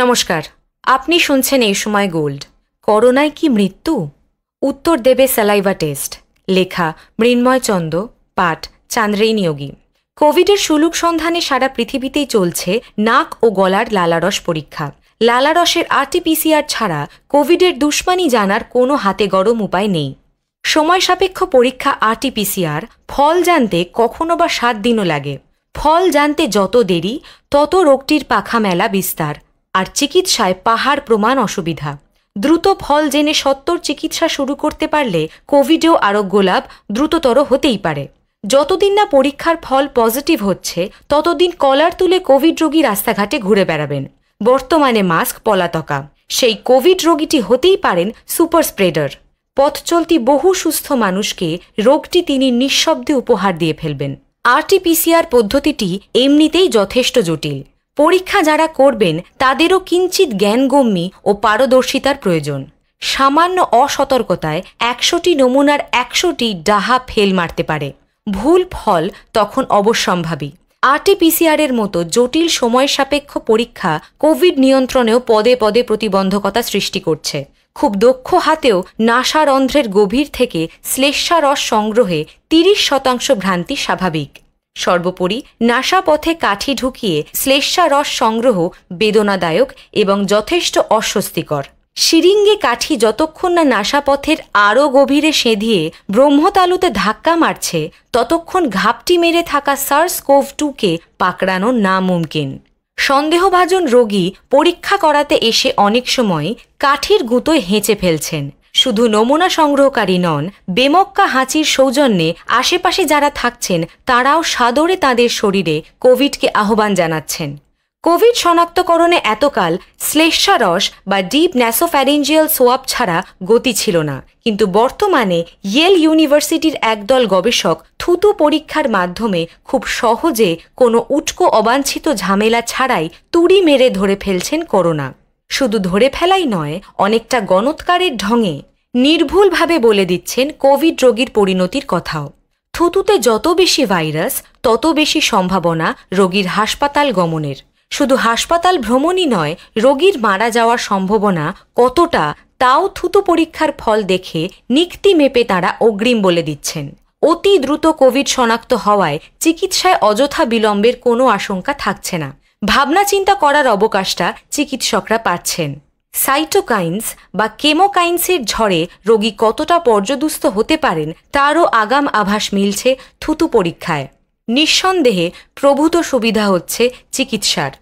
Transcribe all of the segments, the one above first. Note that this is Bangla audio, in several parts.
নমস্কার আপনি শুনছেন এই সময় গোল্ড করোনায় কি মৃত্যু উত্তর দেবে স্যালাইভা টেস্ট লেখা মৃন্ময় চন্দ পাঠ চান্দ্রেই নিয়োগী কোভিডের সুলুক সন্ধানে সারা পৃথিবীতেই চলছে নাক ও গলার লালারস পরীক্ষা লালারসের আরটিপিসিআর ছাড়া কোভিডের দুশ্মানি জানার কোনো হাতে গরম উপায় নেই সময় সাপেক্ষ পরীক্ষা আরটিপিসিআর ফল জানতে কখনো বা সাত দিনও লাগে ফল জানতে যত দেরি তত রোগটির পাখা মেলা বিস্তার আর চিকিৎসায় পাহাড় প্রমাণ অসুবিধা দ্রুত ফল জেনে সত্তর চিকিৎসা শুরু করতে পারলে কোভিডেও আরোগ্য লাভ দ্রুততর হতেই পারে যতদিন না পরীক্ষার ফল পজিটিভ হচ্ছে ততদিন কলার তুলে কোভিড রোগী রাস্তাঘাটে ঘুরে বেড়াবেন বর্তমানে মাস্ক পলাতকা সেই কোভিড রোগীটি হতেই পারেন সুপার স্প্রেডার পথ চলতি বহু সুস্থ মানুষকে রোগটি তিনি নিঃশব্দে উপহার দিয়ে ফেলবেন আরটিপিসিআর পদ্ধতিটি এমনিতেই যথেষ্ট জটিল পরীক্ষা যারা করবেন তাদেরও কিঞ্চিত জ্ঞানগম্যি ও পারদর্শিতার প্রয়োজন সামান্য অসতর্কতায় একশোটি নমুনার একশোটি ডাহা ফেল মারতে পারে ভুল ফল তখন অবশ্যম্ভাবী আরটিপিসিআরের মতো জটিল সময় সাপেক্ষ পরীক্ষা কোভিড নিয়ন্ত্রণেও পদে পদে প্রতিবন্ধকতা সৃষ্টি করছে খুব দক্ষ হাতেও নাসার অন্ধ্রের গভীর থেকে শ্লেষ্মারস সংগ্রহে তিরিশ শতাংশ ভ্রান্তি স্বাভাবিক সর্বোপরি নাসা পথে কাঠি ঢুকিয়ে শ্লেষ্যা রস সংগ্রহ বেদনাদায়ক এবং যথেষ্ট অস্বস্তিকর শিরিঙ্গে কাঠি যতক্ষণ না নাসা পথের আরও গভীরে সেঁধিয়ে ব্রহ্মতালুতে ধাক্কা মারছে ততক্ষণ ঘাপটি মেরে থাকা সার্স কোভ টুকে পাকড়ানো না মুমকিন সন্দেহভাজন রোগী পরীক্ষা করাতে এসে অনেক সময় কাঠির গুঁতোয় হেঁচে ফেলছেন শুধু নমুনা সংগ্রহকারী নন বেমক্কা হাঁচির সৌজন্যে আশেপাশে যারা থাকছেন তারাও সাদরে তাদের শরীরে কোভিডকে আহ্বান জানাচ্ছেন কোভিড শনাক্তকরণে এতকাল শ্লেষ্মারস বা ডিপ ন্যাসোফ্যারেঞ্জিয়াল সোয়াব ছাড়া গতি ছিল না কিন্তু বর্তমানে ইয়েল ইউনিভার্সিটির একদল গবেষক থুতু পরীক্ষার মাধ্যমে খুব সহজে কোনো উটকো অবাঞ্ছিত ঝামেলা ছাড়াই তুড়ি মেরে ধরে ফেলছেন করোনা শুধু ধরে ফেলাই নয় অনেকটা গণৎকারের ঢঙে নির্ভুলভাবে বলে দিচ্ছেন কোভিড রোগীর পরিণতির কথাও থুতুতে যত বেশি ভাইরাস তত বেশি সম্ভাবনা রোগীর হাসপাতাল গমনের শুধু হাসপাতাল ভ্রমণই নয় রোগীর মারা যাওয়ার সম্ভাবনা কতটা তাও থুতু পরীক্ষার ফল দেখে নিক্তি মেপে তারা অগ্রিম বলে দিচ্ছেন অতি দ্রুত কোভিড শনাক্ত হওয়ায় চিকিৎসায় অযথা বিলম্বের কোনো আশঙ্কা থাকছে না ভাবনা চিন্তা করার অবকাশটা চিকিৎসকরা পাচ্ছেন সাইটোকাইন্স বা কেমোকাইন্সের ঝড়ে রোগী কতটা পর্যদুস্ত হতে পারেন তারও আগাম আভাস মিলছে থুতু পরীক্ষায় নিঃসন্দেহে প্রভূত সুবিধা হচ্ছে চিকিৎসার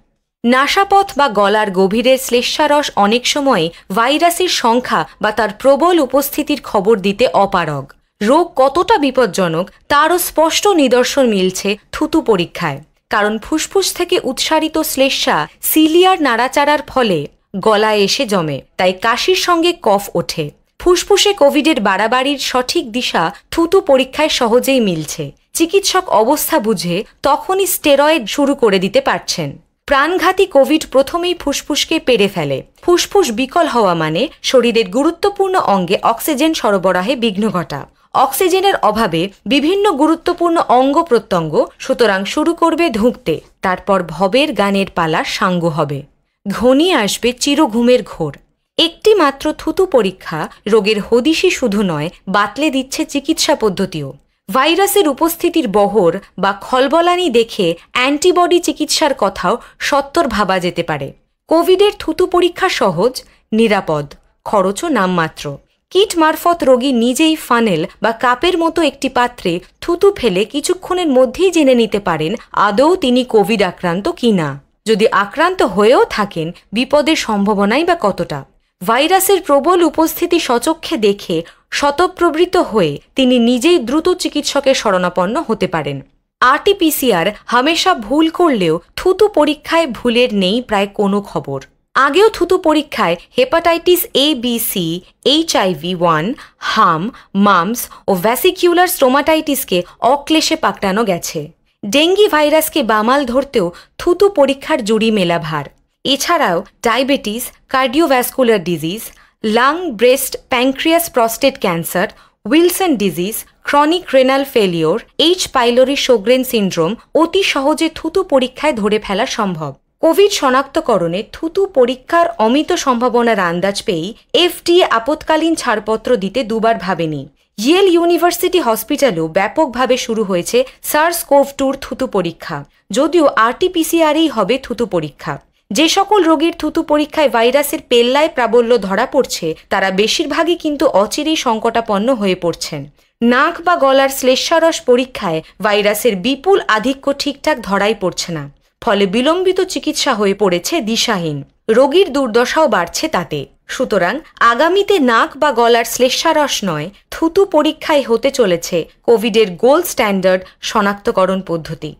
নাসাপথ বা গলার গভীরের শ্লেষ্মারস অনেক সময় ভাইরাসের সংখ্যা বা তার প্রবল উপস্থিতির খবর দিতে অপারগ রোগ কতটা বিপজ্জনক তারও স্পষ্ট নিদর্শন মিলছে থুতু পরীক্ষায় কারণ ফুসফুস থেকে উৎসারিত শ্লেষ্মা সিলিয়ার নাড়াচাড়ার ফলে গলায় এসে জমে তাই কাশির সঙ্গে কফ ওঠে ফুসফুসে কোভিডের বাড়াবাড়ির সঠিক দিশা থুতু পরীক্ষায় সহজেই মিলছে চিকিৎসক অবস্থা বুঝে তখনই স্টেরয়েড শুরু করে দিতে পারছেন প্রাণঘাতী কোভিড প্রথমেই ফুসফুসকে পেরে ফেলে ফুসফুস বিকল হওয়া মানে শরীরের গুরুত্বপূর্ণ অঙ্গে অক্সিজেন সরবরাহে বিঘ্ন ঘটা অক্সিজেনের অভাবে বিভিন্ন গুরুত্বপূর্ণ অঙ্গ প্রত্যঙ্গ সুতরাং শুরু করবে ধুঁকতে তারপর ভবের গানের পালা সাঙ্গ হবে ঘনিয়ে আসবে চিরঘুমের ঘোর একটি মাত্র থুতু পরীক্ষা রোগের হদিশি শুধু নয় বাতলে দিচ্ছে চিকিৎসা পদ্ধতিও ভাইরাসের উপস্থিতির বহর বা খলবলানি দেখে অ্যান্টিবডি চিকিৎসার কথাও সত্তর ভাবা যেতে পারে কোভিডের থুতু পরীক্ষা সহজ নিরাপদ খরচও নামমাত্র কিট মারফত রোগী নিজেই ফানেল বা কাপের মতো একটি পাত্রে থুতু ফেলে কিছুক্ষণের মধ্যেই জেনে নিতে পারেন আদৌ তিনি কোভিড আক্রান্ত কিনা যদি আক্রান্ত হয়েও থাকেন বিপদের সম্ভাবনাই বা কতটা ভাইরাসের প্রবল উপস্থিতি সচক্ষে দেখে শতপ্রবৃত হয়ে তিনি নিজেই দ্রুত চিকিৎসকের শরণাপন্ন হতে পারেন আরটিপিসিআর হামেশা ভুল করলেও থুতু পরীক্ষায় ভুলের নেই প্রায় কোনো খবর আগেও থুতু পরীক্ষায় hepatitis A B C HIV one হাম মামস ও ভ্যাসিকিউলার স্ট্রোমাটাইটিসকে অক্লেশে পাকড়ানো গেছে ডেঙ্গি ভাইরাসকে বামাল ধরতেও থুতু পরীক্ষার জুড়ি মেলা ভার এছাড়াও diabetes cardiovascular disease lung breast pancreas prostate cancer Wilson disease chronic renal failure H pylori Sjogren syndrome অতি সহজে থুতু পরীক্ষায় ধরে ফেলা সম্ভব কোভিড শনাক্তকরণে থুতু পরীক্ষার অমিত সম্ভাবনার আন্দাজ পেয়েই এফডিএ আপৎকালীন ছাড়পত্র দিতে দুবার ভাবেনি ইয়েল ইউনিভার্সিটি হসপিটালেও ব্যাপকভাবে শুরু হয়েছে সার্স কোভ টুর থুতু পরীক্ষা যদিও আরটিপিসিআরেই হবে থুতু পরীক্ষা যে সকল রোগীর থুতু পরীক্ষায় ভাইরাসের পেল্লায় প্রাবল্য ধরা পড়ছে তারা বেশিরভাগই কিন্তু অচিরেই সংকটাপন্ন হয়ে পড়ছেন নাক বা গলার শ্লেষ্মারস পরীক্ষায় ভাইরাসের বিপুল আধিক্য ঠিকঠাক ধরাই পড়ছে না ফলে বিলম্বিত চিকিৎসা হয়ে পড়েছে দিশাহীন রোগীর দুর্দশাও বাড়ছে তাতে সুতরাং আগামীতে নাক বা গলার শ্লেষ্মারস নয় থুতু পরীক্ষায় হতে চলেছে কোভিডের গোল্ড স্ট্যান্ডার্ড শনাক্তকরণ পদ্ধতি